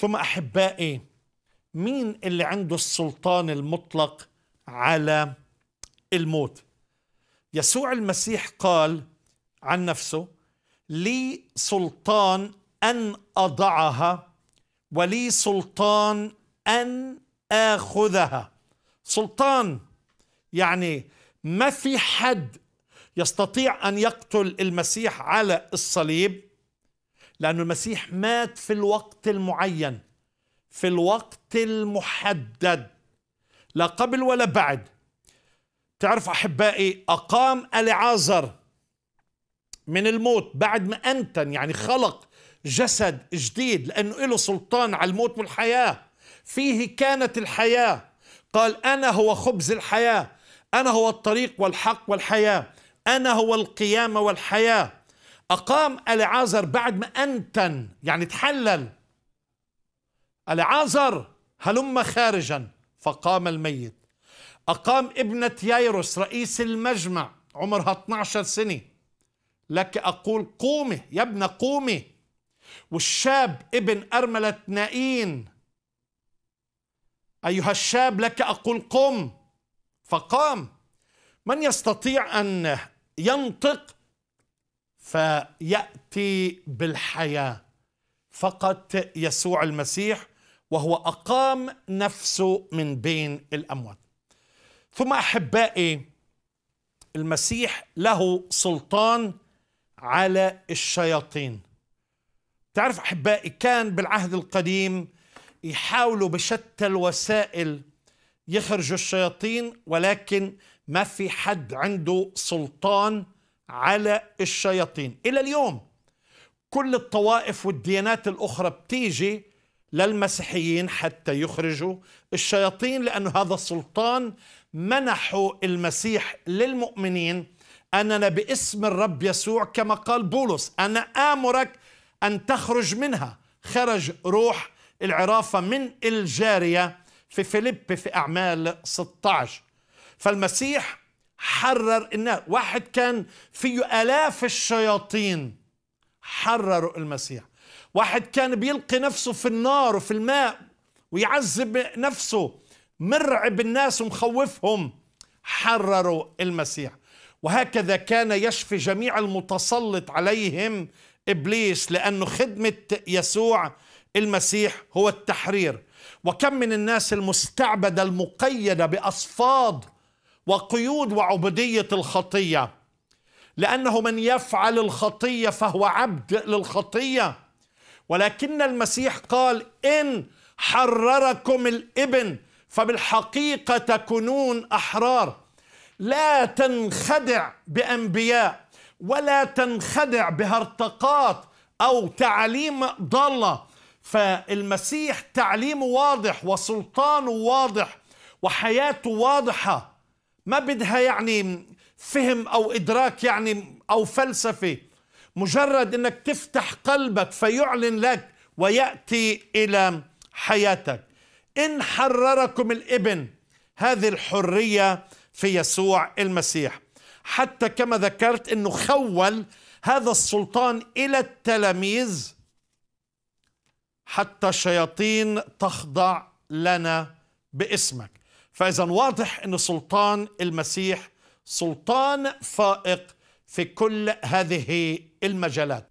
ثم احبائي مين اللي عنده السلطان المطلق على الموت يسوع المسيح قال عن نفسه لي سلطان ان اضعها ولي سلطان ان اخذها سلطان يعني ما في حد يستطيع ان يقتل المسيح على الصليب لأن المسيح مات في الوقت المعين في الوقت المحدد لا قبل ولا بعد تعرف أحبائي أقام ألعازر من الموت بعد ما أنتن يعني خلق جسد جديد لأنه له سلطان على الموت والحياة فيه كانت الحياة قال أنا هو خبز الحياة أنا هو الطريق والحق والحياة أنا هو القيامة والحياة أقام ألعازر بعد ما أنتن يعني تحلل ألعازر هلم خارجا فقام الميت أقام ابنة ييروس رئيس المجمع عمرها 12 سنة لك أقول قومي يا ابن قومي والشاب ابن أرملة نائين أيها الشاب لك أقول قم فقام من يستطيع أن ينطق فياتي بالحياه فقط يسوع المسيح وهو اقام نفسه من بين الاموات ثم احبائي المسيح له سلطان على الشياطين تعرف احبائي كان بالعهد القديم يحاولوا بشتى الوسائل يخرجوا الشياطين ولكن ما في حد عنده سلطان على الشياطين إلى اليوم كل الطوائف والديانات الأخرى بتيجي للمسيحيين حتى يخرجوا الشياطين لأن هذا السلطان منحوا المسيح للمؤمنين أننا باسم الرب يسوع كما قال بولس أنا آمرك أن تخرج منها خرج روح العرافة من الجارية في فيليب في أعمال 16 فالمسيح حرر الناس واحد كان فيه آلاف الشياطين حرروا المسيح واحد كان بيلقي نفسه في النار وفي الماء ويعذب نفسه مرعب الناس ومخوفهم حرروا المسيح وهكذا كان يشفي جميع المتسلط عليهم ابليس لانه خدمه يسوع المسيح هو التحرير وكم من الناس المستعبده المقيده باصفاد وقيود وعبودية الخطية لأنه من يفعل الخطية فهو عبد للخطية ولكن المسيح قال إن حرركم الابن فبالحقيقة تكونون أحرار لا تنخدع بأنبياء ولا تنخدع بهرطقات أو تعليم ضالة فالمسيح تعليمه واضح وسلطانه واضح وحياته واضحة ما بدها يعني فهم أو إدراك يعني أو فلسفة مجرد أنك تفتح قلبك فيعلن لك ويأتي إلى حياتك إن حرركم الإبن هذه الحرية في يسوع المسيح حتى كما ذكرت أنه خول هذا السلطان إلى التلاميذ حتى الشياطين تخضع لنا باسمك فإذا واضح أن سلطان المسيح سلطان فائق في كل هذه المجالات